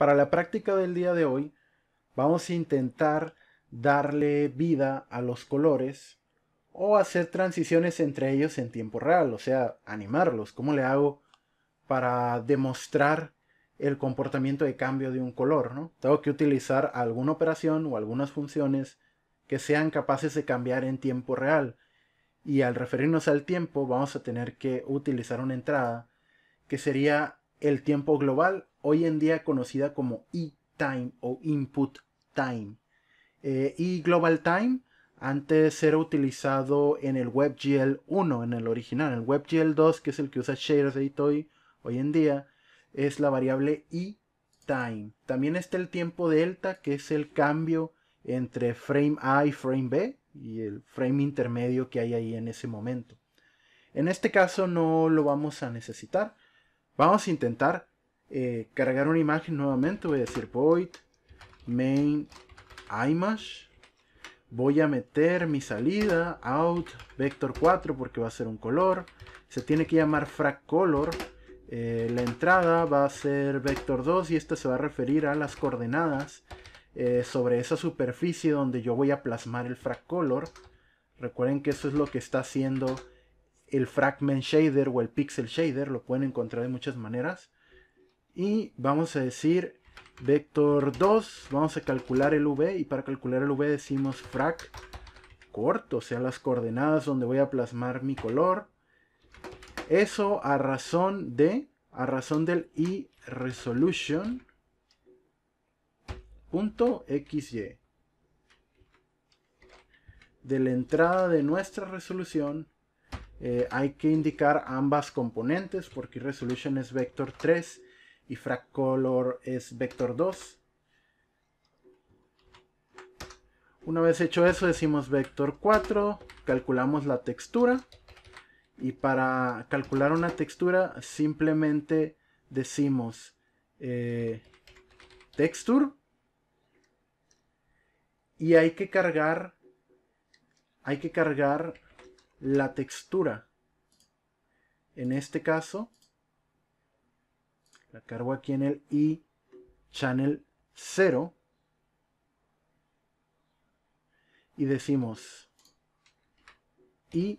Para la práctica del día de hoy, vamos a intentar darle vida a los colores o hacer transiciones entre ellos en tiempo real, o sea, animarlos. ¿Cómo le hago para demostrar el comportamiento de cambio de un color? Tengo que utilizar alguna operación o algunas funciones que sean capaces de cambiar en tiempo real. Y al referirnos al tiempo, vamos a tener que utilizar una entrada que sería el tiempo global hoy en día conocida como E-Time o Input Time. Eh, y Global Time antes era utilizado en el WebGL 1, en el original. El WebGL 2, que es el que usa Shaders hoy, hoy en día, es la variable E-Time. También está el tiempo delta, que es el cambio entre frame A y frame B y el frame intermedio que hay ahí en ese momento. En este caso no lo vamos a necesitar. Vamos a intentar eh, cargar una imagen nuevamente. Voy a decir void main image. Voy a meter mi salida out vector 4 porque va a ser un color. Se tiene que llamar frac color. Eh, la entrada va a ser vector 2 y esta se va a referir a las coordenadas eh, sobre esa superficie donde yo voy a plasmar el frac color. Recuerden que eso es lo que está haciendo el fragment shader o el pixel shader. Lo pueden encontrar de muchas maneras y vamos a decir vector 2, vamos a calcular el v y para calcular el v decimos frac corto, o sea las coordenadas donde voy a plasmar mi color. Eso a razón de, a razón del i resolution punto xy de la entrada de nuestra resolución eh, hay que indicar ambas componentes porque resolution es vector 3 y frac color es vector 2. Una vez hecho eso decimos vector 4, calculamos la textura y para calcular una textura simplemente decimos eh, texture y hay que cargar hay que cargar la textura en este caso la cargo aquí en el I channel 0. Y decimos I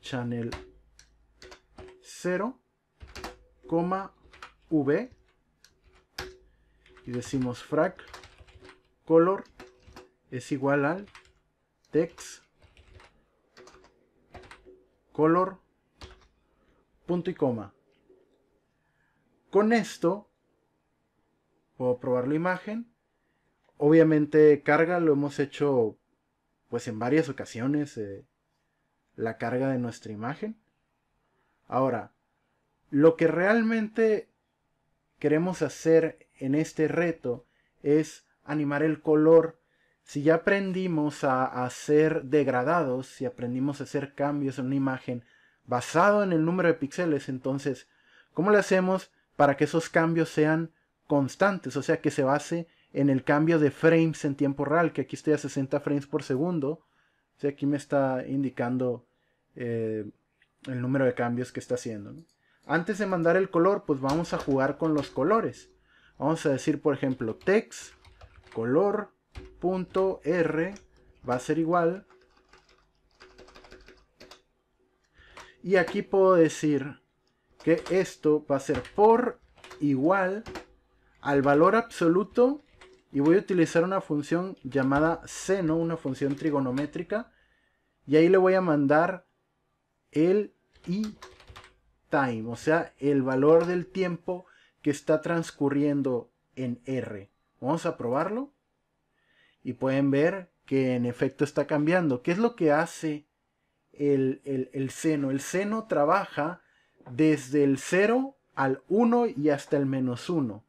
channel 0, V. Y decimos frac color es igual al text color punto y coma con esto, puedo probar la imagen. Obviamente carga, lo hemos hecho pues en varias ocasiones, eh, la carga de nuestra imagen. Ahora, lo que realmente queremos hacer en este reto es animar el color. Si ya aprendimos a hacer degradados, si aprendimos a hacer cambios en una imagen basado en el número de píxeles, entonces, ¿cómo le hacemos para que esos cambios sean constantes, o sea, que se base en el cambio de frames en tiempo real, que aquí estoy a 60 frames por segundo, o sea, aquí me está indicando eh, el número de cambios que está haciendo. Antes de mandar el color, pues vamos a jugar con los colores. Vamos a decir, por ejemplo, text color.r va a ser igual. Y aquí puedo decir que esto va a ser por igual al valor absoluto y voy a utilizar una función llamada seno, una función trigonométrica y ahí le voy a mandar el i time, o sea, el valor del tiempo que está transcurriendo en R. Vamos a probarlo y pueden ver que en efecto está cambiando. ¿Qué es lo que hace el, el, el seno? El seno trabaja desde el 0 al 1 y hasta el menos 1.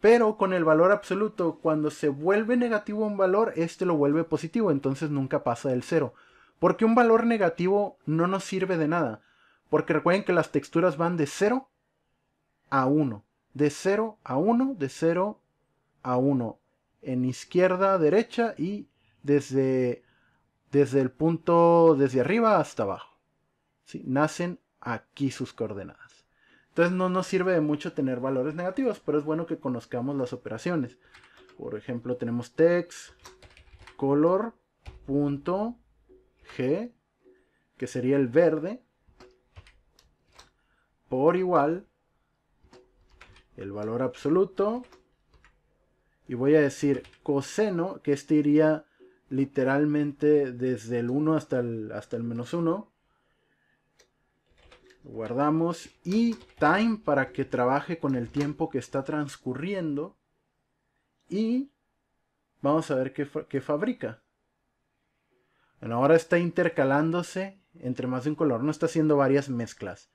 Pero con el valor absoluto, cuando se vuelve negativo un valor, este lo vuelve positivo, entonces nunca pasa del 0. Porque un valor negativo no nos sirve de nada. Porque recuerden que las texturas van de 0 a 1. De 0 a 1, de 0 a 1. En izquierda, derecha y desde, desde el punto desde arriba hasta abajo. Nacen aquí sus coordenadas. Entonces no nos sirve de mucho tener valores negativos, pero es bueno que conozcamos las operaciones. Por ejemplo, tenemos text color punto g, que sería el verde, por igual el valor absoluto. Y voy a decir coseno, que este iría literalmente desde el 1 hasta el, hasta el menos 1 guardamos y time para que trabaje con el tiempo que está transcurriendo y vamos a ver qué, qué fabrica. Bueno, ahora está intercalándose entre más de un color, no está haciendo varias mezclas.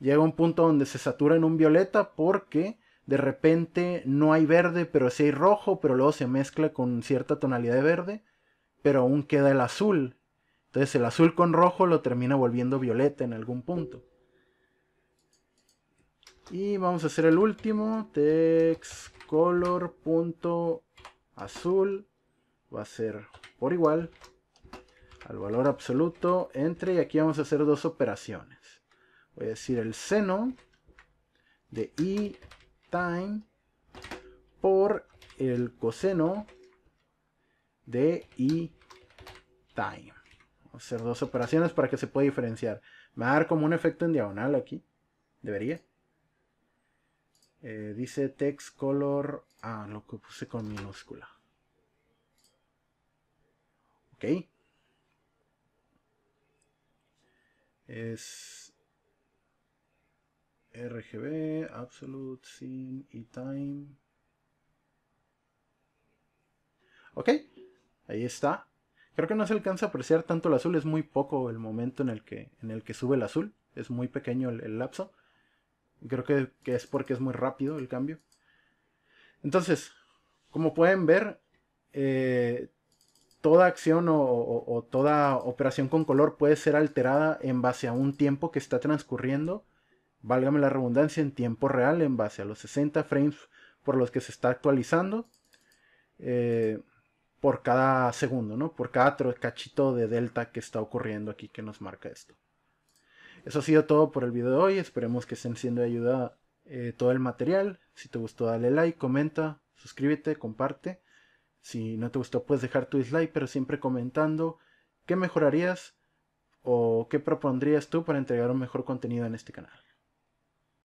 Llega un punto donde se satura en un violeta porque de repente no hay verde, pero sí hay rojo, pero luego se mezcla con cierta tonalidad de verde, pero aún queda el azul. Entonces el azul con rojo lo termina volviendo violeta en algún punto. Y vamos a hacer el último. TextColor.azul va a ser por igual al valor absoluto entre y aquí vamos a hacer dos operaciones voy a decir el seno de i time por el coseno de i time vamos a hacer dos operaciones para que se pueda diferenciar me va a dar como un efecto en diagonal aquí debería eh, dice text color. a ah, lo que puse con minúscula. Ok. Es RGB, Absolute, Scene y Time. Ok, ahí está. Creo que no se alcanza a apreciar tanto el azul, es muy poco el momento en el que, en el que sube el azul, es muy pequeño el lapso. Creo que, es porque es muy rápido el cambio. Entonces, como pueden ver, eh, toda acción o, toda operación con color puede ser alterada en base a un tiempo que está transcurriendo, válgame la redundancia, en tiempo real, en base a los 60 frames por los que se está actualizando eh, por cada segundo, ¿no? Por cada cachito de delta que está ocurriendo aquí que nos marca esto. Eso ha sido todo por el video de hoy. Esperemos que estén siendo de ayuda eh, todo el material. Si te gustó, dale like, comenta, suscríbete, comparte. Si no te gustó, puedes dejar tu dislike, pero siempre comentando qué mejorarías o qué propondrías tú para entregar un mejor contenido en este canal.